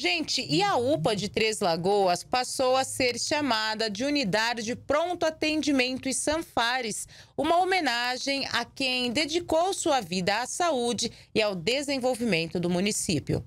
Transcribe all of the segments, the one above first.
Gente, e a UPA de Três Lagoas passou a ser chamada de Unidade de Pronto Atendimento e Sanfares, uma homenagem a quem dedicou sua vida à saúde e ao desenvolvimento do município.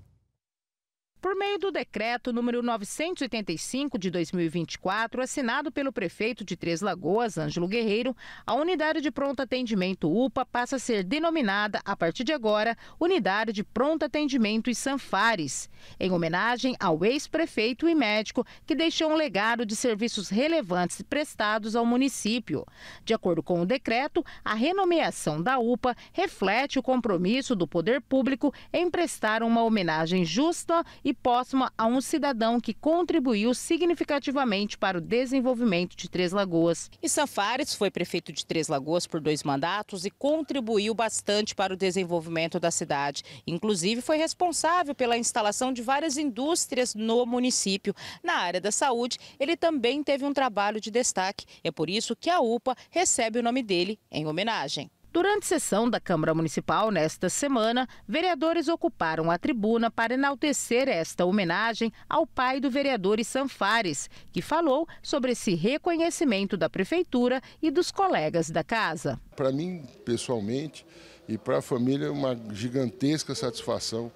Por meio do decreto número 985 de 2024, assinado pelo prefeito de Três Lagoas, Ângelo Guerreiro, a unidade de pronto atendimento UPA passa a ser denominada, a partir de agora, Unidade de Pronto Atendimento e Sanfares, em homenagem ao ex-prefeito e médico que deixou um legado de serviços relevantes prestados ao município. De acordo com o decreto, a renomeação da UPA reflete o compromisso do poder público em prestar uma homenagem justa e e póssima a um cidadão que contribuiu significativamente para o desenvolvimento de Três Lagoas. E Sanfares foi prefeito de Três Lagoas por dois mandatos e contribuiu bastante para o desenvolvimento da cidade. Inclusive, foi responsável pela instalação de várias indústrias no município. Na área da saúde, ele também teve um trabalho de destaque. É por isso que a UPA recebe o nome dele em homenagem. Durante sessão da Câmara Municipal nesta semana, vereadores ocuparam a tribuna para enaltecer esta homenagem ao pai do vereador Fares, que falou sobre esse reconhecimento da Prefeitura e dos colegas da casa. Para mim, pessoalmente, e para a família, é uma gigantesca satisfação.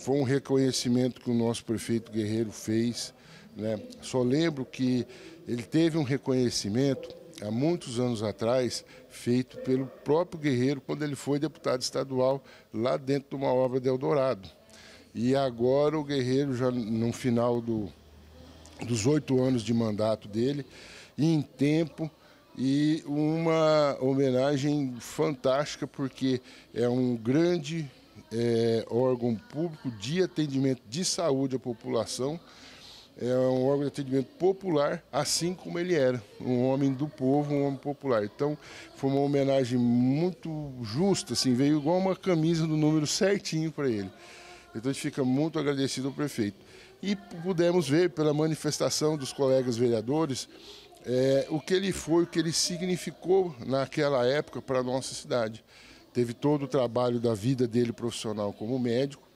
Foi um reconhecimento que o nosso prefeito Guerreiro fez. Né? Só lembro que ele teve um reconhecimento há muitos anos atrás, feito pelo próprio Guerreiro quando ele foi deputado estadual lá dentro de uma obra de Eldorado. E agora o Guerreiro, já no final do, dos oito anos de mandato dele, em tempo, e uma homenagem fantástica, porque é um grande é, órgão público de atendimento de saúde à população é um órgão de atendimento popular, assim como ele era, um homem do povo, um homem popular. Então, foi uma homenagem muito justa, assim, veio igual uma camisa do número certinho para ele. Então, a gente fica muito agradecido ao prefeito. E pudemos ver pela manifestação dos colegas vereadores é, o que ele foi, o que ele significou naquela época para a nossa cidade. Teve todo o trabalho da vida dele profissional como médico,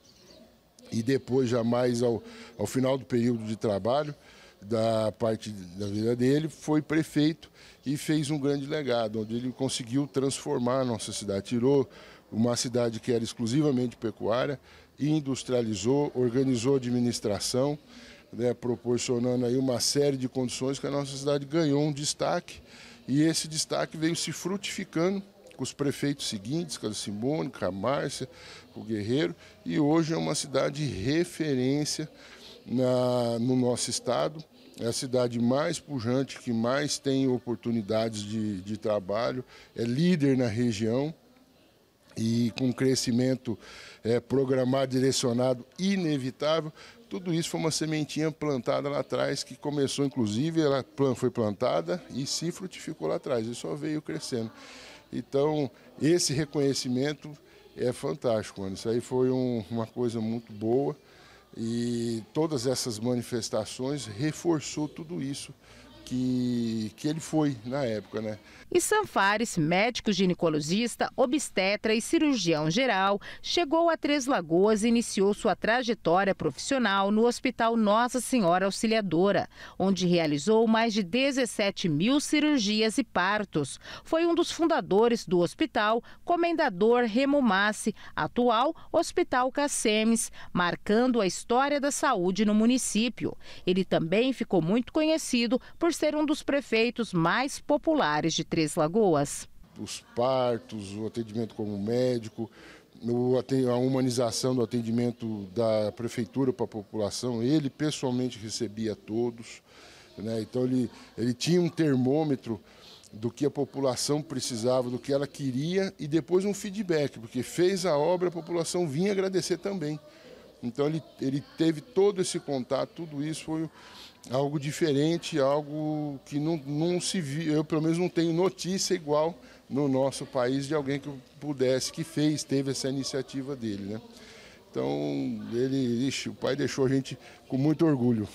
e depois, jamais ao, ao final do período de trabalho, da parte da vida dele, foi prefeito e fez um grande legado, onde ele conseguiu transformar a nossa cidade, tirou uma cidade que era exclusivamente pecuária, industrializou, organizou administração, né, proporcionando aí uma série de condições que a nossa cidade ganhou um destaque e esse destaque veio se frutificando com os prefeitos seguintes, com a Simone, com a Márcia, com o Guerreiro, e hoje é uma cidade referência na, no nosso estado. É a cidade mais pujante, que mais tem oportunidades de, de trabalho, é líder na região e com crescimento é, programado, direcionado, inevitável. Tudo isso foi uma sementinha plantada lá atrás, que começou, inclusive, ela foi plantada e se frutificou lá atrás, e só veio crescendo. Então, esse reconhecimento é fantástico, mano. Isso aí foi um, uma coisa muito boa e todas essas manifestações reforçou tudo isso que, que ele foi na época, né? E Sanfares, médico ginecologista, obstetra e cirurgião geral, chegou a Três Lagoas e iniciou sua trajetória profissional no Hospital Nossa Senhora Auxiliadora, onde realizou mais de 17 mil cirurgias e partos. Foi um dos fundadores do hospital, comendador Remo Massi, atual Hospital Cacemes, marcando a história da saúde no município. Ele também ficou muito conhecido por ser um dos prefeitos mais populares de Três Lagoas. Os partos, o atendimento como médico, a humanização do atendimento da prefeitura para a população, ele pessoalmente recebia todos. Né? Então ele, ele tinha um termômetro do que a população precisava, do que ela queria e depois um feedback, porque fez a obra, a população vinha agradecer também. Então ele, ele teve todo esse contato, tudo isso foi algo diferente, algo que não, não se viu, eu pelo menos não tenho notícia igual no nosso país de alguém que pudesse, que fez, teve essa iniciativa dele. Né? Então, ele, ixi, o pai deixou a gente com muito orgulho.